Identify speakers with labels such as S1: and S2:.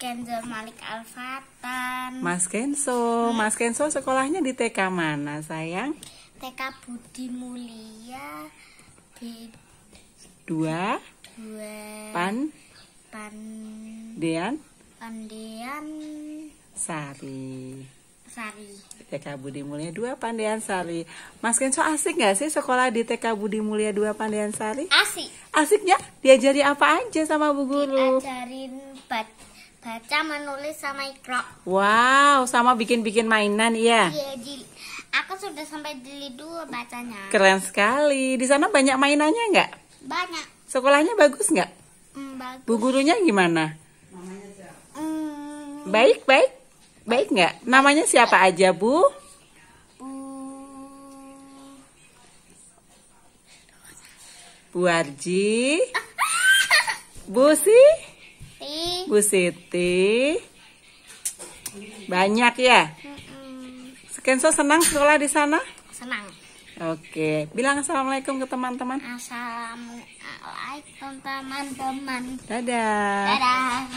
S1: Kenzo Malik Alfatan. Mas
S2: Kenzo, Mas Kenzo sekolahnya di TK mana sayang?
S1: TK Budi Mulia B dua, dua pan pan dean pandean
S2: sari Sari. TK Budi Mulia 2 Pandian Sari. Mas Kenso asik gak sih sekolah di TK Budi Mulia 2 Pandian Sari? Asik. Asiknya diajari apa aja sama bu guru? Diajarin
S1: baca, menulis sama ikro.
S2: Wow, sama bikin-bikin mainan ya? Iya,
S1: iya aku sudah sampai jilid dua bacanya. Keren
S2: sekali. Di sana banyak mainannya nggak?
S1: Banyak.
S2: Sekolahnya bagus nggak? Mm, bagus. Bu gurunya gimana? Hmm. Baik, baik. Baik nggak? Namanya siapa aja, Bu? Bu, Arji. Bu Si? Bu Siti. Banyak ya? Kenso senang sekolah di sana? Senang. Oke, bilang assalamualaikum ke teman-teman.
S1: Assalamualaikum teman-teman. Dadah. Dadah.